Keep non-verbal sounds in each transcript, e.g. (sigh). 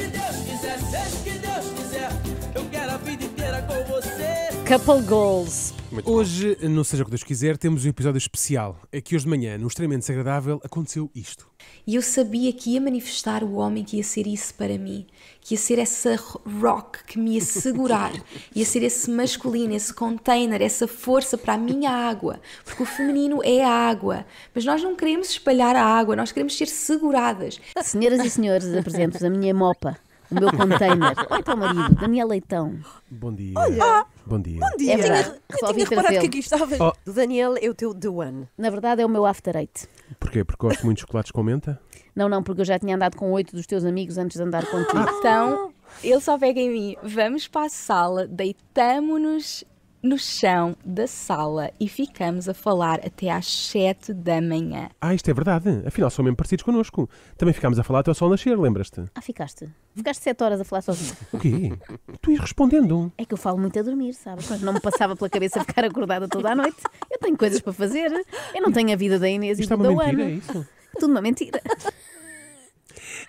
que Deus quiser, seja o que Deus quiser. Eu quero a vida inteira com você. Couple Goals. Muito hoje, bom. não seja o que Deus quiser, temos um episódio especial. É que hoje de manhã, no extremamente desagradável, aconteceu isto. E eu sabia que ia manifestar o homem que ia ser isso para mim, que ia ser essa rock que me ia segurar, (laughs) ia ser esse masculino, esse container, essa força para a minha água, porque o feminino é a água. Mas nós não queremos espalhar a água, nós queremos ser seguradas. Senhoras e senhores, apresento-vos a minha mopa, o meu container. (laughs) Oi, teu marido, Daniel Leitão. Bom dia. Olha. Ah. Bom dia. Bom dia. É verdade. Eu tinha, eu tinha reparado que aqui estavas. Oh. Daniel é o teu The One. Na verdade é o meu After Eight. Porquê? Porque gosto muito de chocolates com menta? Não, não, porque eu já tinha andado com oito dos teus amigos antes de andar contigo. Então, ele só pega em mim. Vamos para a sala, deitamo-nos no chão da sala e ficamos a falar até às 7 da manhã. Ah, isto é verdade. Afinal, são mesmo parecidos connosco. Também ficámos a falar até o sol nascer, lembras-te? Ah, ficaste. Ficaste 7 horas a falar sozinho. O quê? tu ias respondendo. É que eu falo muito a dormir, sabes? Mas não me passava pela cabeça ficar acordada toda a noite. Eu tenho coisas para fazer. Eu não tenho a vida da Inês isto e é uma mentira, Ana. É isso? Tudo uma mentira.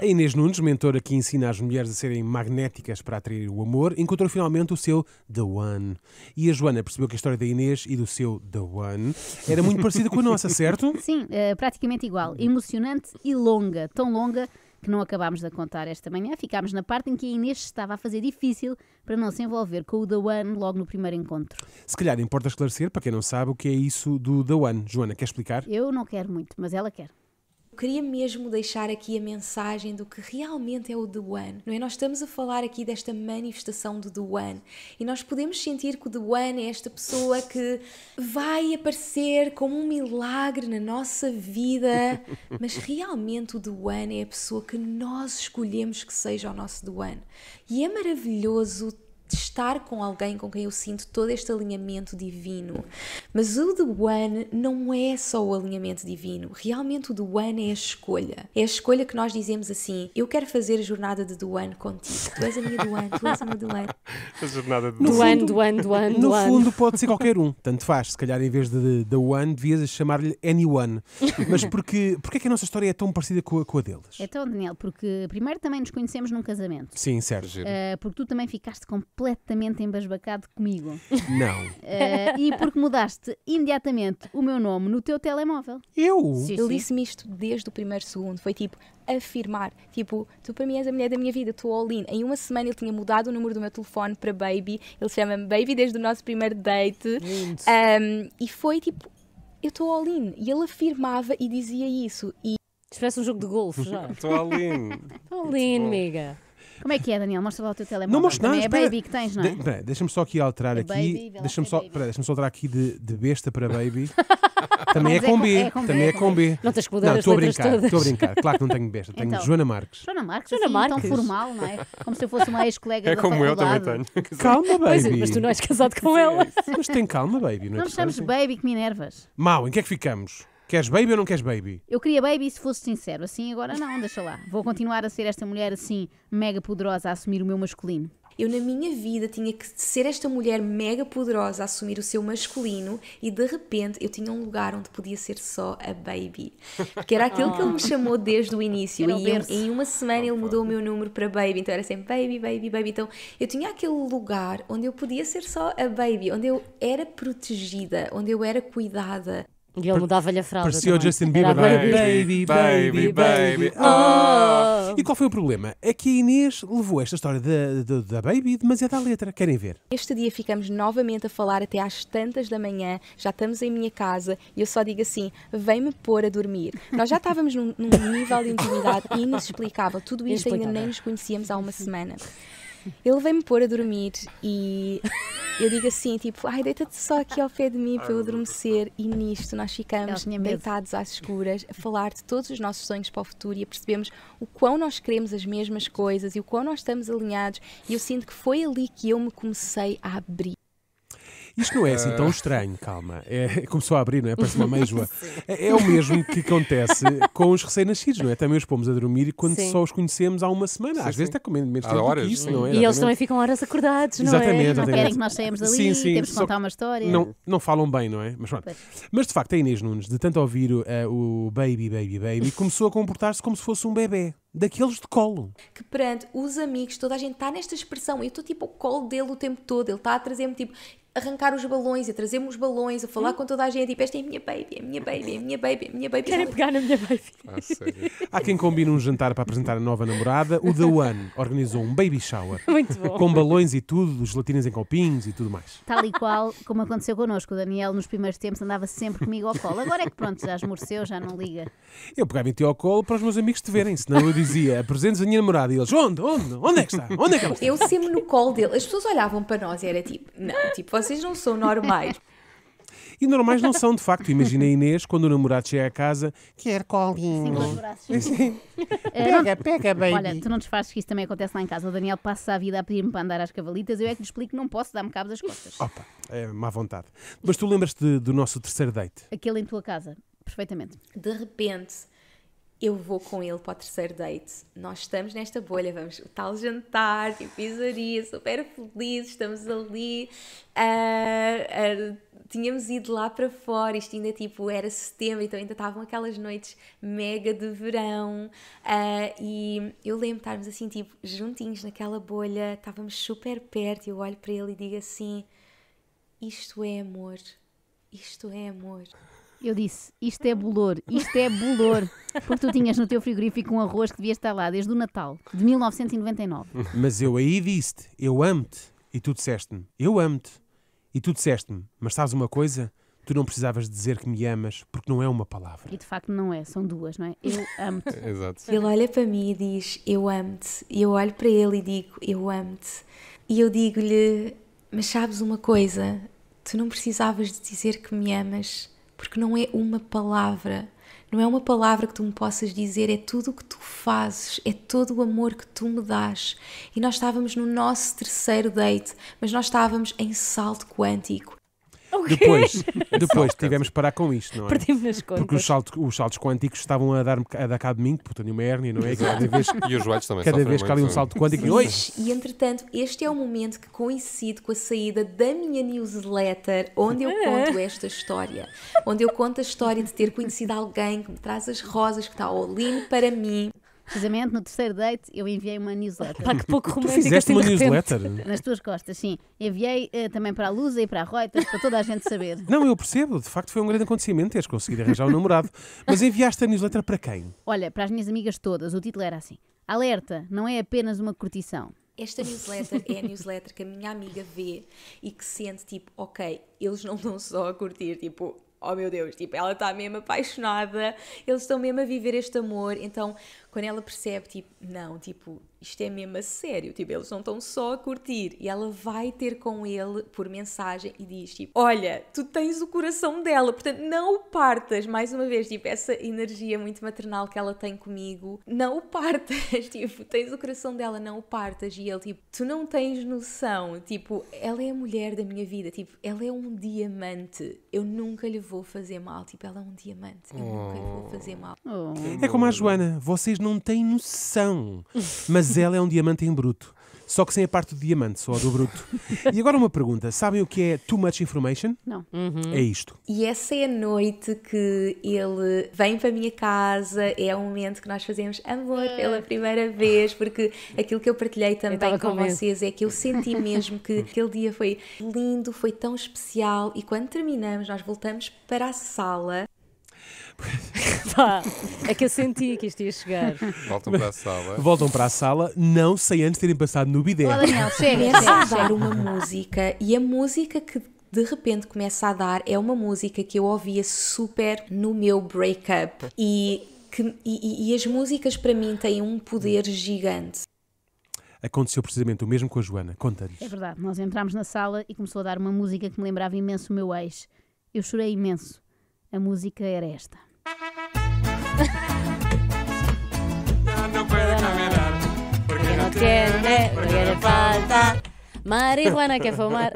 A Inês Nunes, mentora que ensina as mulheres a serem magnéticas para atrair o amor, encontrou finalmente o seu The One. E a Joana percebeu que a história da Inês e do seu The One era muito parecida com a nossa, certo? (laughs) Sim, eh, praticamente igual. Emocionante e longa. Tão longa que não acabámos de contar esta manhã. Ficámos na parte em que a Inês estava a fazer difícil para não se envolver com o The One logo no primeiro encontro. Se calhar importa esclarecer, para quem não sabe, o que é isso do The One. Joana, quer explicar? Eu não quero muito, mas ela quer queria mesmo deixar aqui a mensagem do que realmente é o The One, não é? Nós estamos a falar aqui desta manifestação do The One e nós podemos sentir que o The One é esta pessoa que vai aparecer como um milagre na nossa vida, (laughs) mas realmente o The One é a pessoa que nós escolhemos que seja o nosso The One. E é maravilhoso de estar com alguém com quem eu sinto todo este alinhamento divino. Mas o The One não é só o alinhamento divino. Realmente o The One é a escolha. É a escolha que nós dizemos assim: eu quero fazer a jornada de The One contigo. Tu és a minha The One, tu és a minha The One. (laughs) A jornada de The One. The One, The One, No fundo, pode ser qualquer um. Tanto faz. Se calhar, em vez de The One, devias chamar-lhe Anyone. (laughs) Mas porque, porque é que a nossa história é tão parecida com a, com a deles? Então, Daniel, porque primeiro também nos conhecemos num casamento. Sim, Sérgio. Uh, ah, porque tu também ficaste com completamente embasbacado comigo. Não. Uh, (laughs) e porque mudaste imediatamente o meu nome no teu telemóvel. Eu? Sim, Ele disse-me isto desde o primeiro segundo. Foi tipo, afirmar. Tipo, tu para mim és a mulher da minha vida, tu all in. Em uma semana ele tinha mudado o número do meu telefone para Baby. Ele chama-me Baby desde o nosso primeiro date. Um, e foi tipo, eu estou all in. E ele afirmava e dizia isso. E... Isso parece um jogo de golfe já. Estou (laughs) all in. Estou all in, amiga. Como é que é, Daniel? Mostra lá o teu telemóvel. Não mostra é nada. É espera. baby que tens, não é? De, deixa-me só aqui alterar é aqui. Deixa-me é só, deixa só alterar aqui de, de besta para baby. (laughs) Também é com, B, é, Também é com B. Não tens que mudar não, estou a brincar, Estou a brincar. Claro que não tenho besta. Tenho então, Joana Marques. Joana Marques, Joana assim, Marques. tão formal, não é? Como se eu fosse uma ex-colega É como eu também tenho. Calma, baby. Mas, tu não és casado com ela. Mas tem calma, baby. Não, não chames assim. baby que me enervas. Mau, em que é que ficamos? Queres baby ou não queres baby? Eu queria baby se fosse sincero. Assim agora não, deixa lá. Vou continuar a ser esta mulher assim, mega poderosa, a assumir o meu masculino. Eu, na minha vida, tinha que ser esta mulher mega poderosa a assumir o seu masculino e de repente eu tinha um lugar onde podia ser só a Baby. Que era aquilo que ele me (laughs) oh. chamou desde o início. E eu, em uma semana ele mudou o meu número para Baby. Então era sempre Baby, Baby, Baby. Então eu tinha aquele lugar onde eu podia ser só a Baby, onde eu era protegida, onde eu era cuidada. E ele mudava-lhe a fralda. Parecia o Justin Bieber. É? baby, baby, baby, baby. baby. Oh. E qual foi o problema? É que a Inês levou esta história da, da, da Baby demasiado à letra. Querem ver? Este dia ficamos novamente a falar até às tantas da manhã. Já estamos em minha casa e eu só digo assim: vem-me pôr a dormir. Nós já estávamos num, num nível de intimidade (laughs) inexplicável. Tudo isto ainda nem nos conhecíamos há uma semana. Ele veio-me pôr a dormir e eu digo assim, tipo, ai, deita-te só aqui ao pé de mim para eu adormecer. E nisto nós ficamos deitados às escuras a falar de todos os nossos sonhos para o futuro e a percebemos o quão nós queremos as mesmas coisas e o quão nós estamos alinhados. E eu sinto que foi ali que eu me comecei a abrir. Isto não é assim tão ah. estranho, calma. É, começou a abrir, não é? Parece uma (laughs) meijoa. É, é, o mesmo que acontece com os recém-nascidos, não é? Também os pomos a dormir quando sim. só os conhecemos há uma semana. Às sim, vezes está comendo menos tempo horas, que isso, sim. não é? E exatamente. eles também ficam horas acordados, não exatamente, é? Exatamente. Não querem que nós saímos dali, sim, sim, temos que contar uma história. Não, não falam bem, não é? Mas pronto. Mas de facto, a Inês Nunes, de tanto ouvir uh, o Baby, Baby, Baby, começou a comportar-se como se fosse um bebê daqueles de colo. Que perante os amigos, toda a gente está nesta expressão. Eu estou tipo ao colo dele o tempo todo, ele está a trazer-me tipo, arrancar os balões, a trazer-me os balões, a falar hum. com toda a gente, tipo, esta é a minha baby, é a minha baby, é a minha baby, é a minha baby. Querem pegar na minha baby. Ah, Há quem combine um jantar para apresentar a nova namorada. O The One organizou um baby shower. (laughs) Muito bom. Com balões e tudo, gelatinas em copinhos e tudo mais. Tal e qual como aconteceu connosco. O Daniel, nos primeiros tempos, andava sempre comigo ao colo. Agora é que pronto, já esmoreceu, já não liga. Eu pegava em ti ao colo para os meus amigos te verem, senão eu dizia, apresentes a minha namorada. E eles, onde? Onde? Onde é que está? Onde é que ela está? Eu sempre no colo dele. As pessoas olhavam para nós e era tipo, não, tipo, vocês vocês não são normais. E normais não são, de facto. Imagina a Inês, quando o namorado chega à casa, quer colinho. Sim, pega, pega, baby. Olha, tu não te fazes que isso também acontece lá em casa. O Daniel passa a vida a pedir-me para andar às cavalitas, eu é que lhe explico que não posso dar-me cabo das costas. Opa, é má vontade. Mas tu lembras-te do nosso terceiro date? Aquele em tua casa, perfeitamente. De repente eu vou com ele para o terceiro date. Nós estamos nesta bolha, vamos o tal jantar, tipo pizzaria, super felizes, estamos ali. Uh, uh, tínhamos ido lá para fora, isto ainda tipo era setembro, então ainda estavam aquelas noites mega de verão. Uh, e eu lembro estarmos assim, tipo, juntinhos naquela bolha, estávamos super perto. E eu olho para ele e digo assim: Isto é amor, isto é amor. Eu disse: Isto é bolor, isto é bolor. (laughs) Porque tu tinhas no teu frigorífico um arroz que devia estar lá desde o Natal, de 1999. Mas eu aí disse-te, eu amo-te. E tu disseste-me, eu amo-te. E tu disseste-me, mas sabes uma coisa? Tu não precisavas dizer que me amas, porque não é uma palavra. E de facto não é, são duas, não é? Eu amo-te. (laughs) Exato. Ele olha para mim e diz, eu amo-te. E eu olho para ele e digo, eu amo-te. E eu digo-lhe, mas sabes uma coisa? Tu não precisavas de dizer que me amas, porque não é uma palavra não é uma palavra que tu me possas dizer, é tudo o que tu fazes, é todo o amor que tu me dás. E nós estávamos no nosso terceiro date, mas nós estávamos em salto quântico. Depois, (laughs) depois tivemos que parar com isto, não é? nas contas. Porque os saltos, os saltos quânticos estavam a dar, a dar cabo de mim, porque eu tenho uma hérnia, não é? Cada vez, e os joelhos também Cada vez que há um é? salto quântico, e hoje. E entretanto, este é o momento que coincide com a saída da minha newsletter, onde eu é. conto esta história. Onde eu conto a história de ter conhecido alguém que me traz as rosas, que está all in para mim precisamente no terceiro date, eu enviei uma newsletter. Pá, que pouco (laughs) romântica. Fizeste uma newsletter? Nas tuas costas, sim. Enviei eh, também para a Lusa e para a Reuters, para toda a gente saber. (laughs) Não, eu percebo. De facto, foi um grande acontecimento teres conseguido arranjar um namorado. Mas enviaste a newsletter para quem? Olha, para as minhas amigas todas. O título era assim: Alerta, não é apenas uma curtição. Esta newsletter é a newsletter que a minha amiga vê e que sente tipo, ok, eles não estão só a curtir, tipo, oh meu Deus, tipo, ela está mesmo apaixonada, eles estão mesmo a viver este amor. Então, quando ela percebe, tipo, não, tipo, isto é mesmo a sério, tipo, eles não estão só a curtir. E ela vai ter com ele por mensagem e diz, tipo, olha, tu tens o coração dela, portanto, não o partas. Mais uma vez, tipo, essa energia muito maternal que ela tem comigo, não o partas, (laughs) tipo, tens o coração dela, não o partas. E ele, tipo, tu não tens noção, tipo, ela é a mulher da minha vida, tipo, ela é um diamante, eu nunca lhe vou fazer mal, tipo, ela é um diamante, eu oh. nunca lhe vou fazer oh. mal. Oh. É como a Joana, vocês não têm noção, (laughs) mas mas ela é um diamante em bruto. Só que sem a parte do diamante, só a do bruto. e agora uma pergunta: sabem o que é too much information? Não. Uhum. É isto. E essa é a noite que ele vem para a minha casa, é o momento que nós fazemos amor pela ah. primeira vez, porque aquilo que eu partilhei também eu com, com vocês é que eu senti mesmo que (laughs) aquele dia foi lindo, foi tão especial. E quando terminamos, nós voltamos para a sala Pá, (laughs) é que eu senti que isto ia chegar. Voltam para a sala. Voltam para a sala, não sem antes terem passado no bidé. Oh, Daniel, uma música e a música que de repente começa a dar é uma música que eu ouvia super no meu breakup e, que, e, e as músicas para mim têm um poder gigante aconteceu precisamente o mesmo com a Joana. Conta-lhes. É verdade, nós entramos na sala e começou a dar uma música que me lembrava imenso o meu ex. Eu chorei imenso. A música era esta. no puede caminar porque no tiene, porque le falta marihuana que fumar.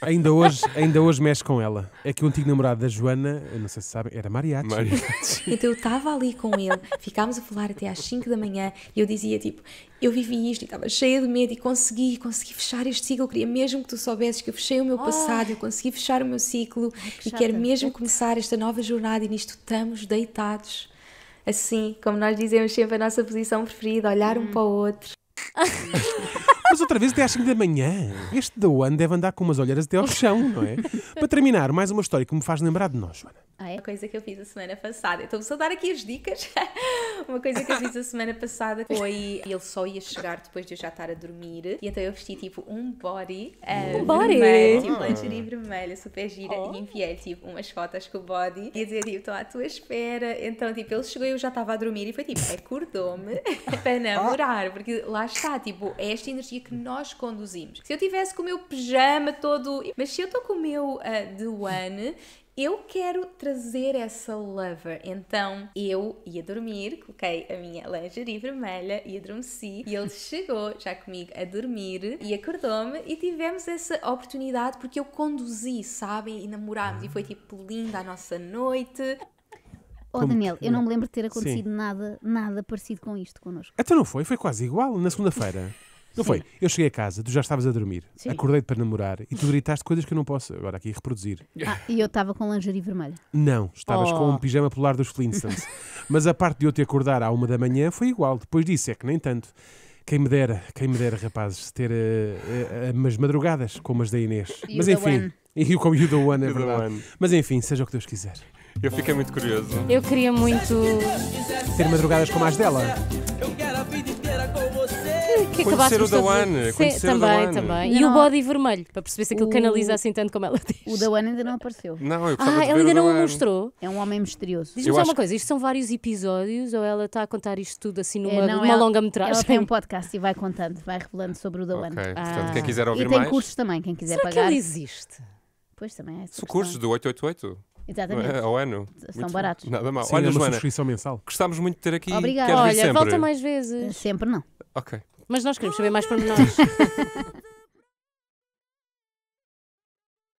Ainda hoje, ainda hoje mexe com ela. É que o antigo namorado da Joana, não sei se sabem, era mariachi. mariachi. (laughs) Então eu estava ali com ele, ficámos a falar até às 5 da manhã e eu dizia tipo, eu vivi isto e estava cheia de medo e consegui, consegui fechar este ciclo. Eu queria mesmo que tu soubesses que eu fechei o meu oh. passado, oh. eu consegui fechar o meu ciclo que e quero mesmo começar esta nova jornada e nisto estamos deitados. Assim, como nós dizemos sempre, a nossa posição preferida, olhar hum. um para o outro. (laughs) outra vez até às 5 da manhã. Este da One deve andar com umas olheiras até ao chão, não é? Para terminar, mais uma história que me faz lembrar de nós, Joana. Ah, é? Uma coisa que eu fiz a semana passada. Então, só dar aqui as dicas. (laughs) uma coisa que eu fiz a semana passada foi. Ele só ia chegar depois de eu já estar a dormir. E então eu vesti tipo um body. Uh, um body? Vermelho, tipo ah. lingerie vermelha, super gira. Oh. E enviei tipo umas fotos com o body. E dizer tipo, estou à tua espera. Então, tipo, ele chegou e eu já estava a dormir. E foi tipo, acordou-me (laughs) para namorar. Porque lá está, tipo, é esta energia que nós conduzimos. Se eu tivesse com o meu pijama todo. Mas se eu estou com o meu uh, ah, The One, eu quero trazer essa lover. Então eu ia dormir, coloquei a minha lingerie vermelha e adormeci. E ele chegou já comigo a dormir e acordou-me. E tivemos essa oportunidade porque eu conduzi, sabem? E namorámos. E foi tipo linda a nossa noite. Oh, Como Daniel, que... eu não me lembro de ter acontecido Sim. nada, nada parecido com isto connosco. Até não foi, foi quase igual na segunda-feira. (laughs) Não Sim. foi. Eu cheguei a casa, tu já estavas a dormir, acordei-te para namorar e tu gritaste coisas que eu não posso agora aqui reproduzir. Ah, e eu estava com lingerie vermelha. Não, estavas oh. com um oh. pijama polar dos Flintstones. (laughs) Mas a parte de eu te acordar à uma da manhã foi igual. Depois disso é que nem tanto. Quem me dera, quem me dera, rapazes, ter uh, uh, umas madrugadas como as da Inês. You Mas enfim, (laughs) e com You The One, é you verdade. One. Mas enfim, seja o que Deus quiser. Eu fiquei muito curioso. Eu queria muito. Ter madrugadas como as dela que acabasse por da One. Sim, também, também. E o body vermelho, para perceber se aquilo canaliza assim tanto como ela diz. O da One ainda não apareceu. Não, eu Ah, ela ainda não o mostrou. É um homem misterioso. Diz-me só uma coisa: isto são vários episódios ou ela está a contar isto tudo assim numa, é, não, numa ela, longa metragem? Ela tem um podcast e vai contando, vai revelando sobre o da One. Okay. Ah. quem quiser ouvir mais e tem mais. cursos também, quem quiser Será pagar. que ele existe? Pois também é São cursos do 888. Exatamente. (laughs) Ao ano. São muito baratos. Nada mal. Sim, é Olha, é uma Joana, subscrição mensal. Gostámos muito de ter aqui. Obrigada. Olha, volta mais vezes. Sempre não. Ok. Mas nós queremos saber mais nós (laughs)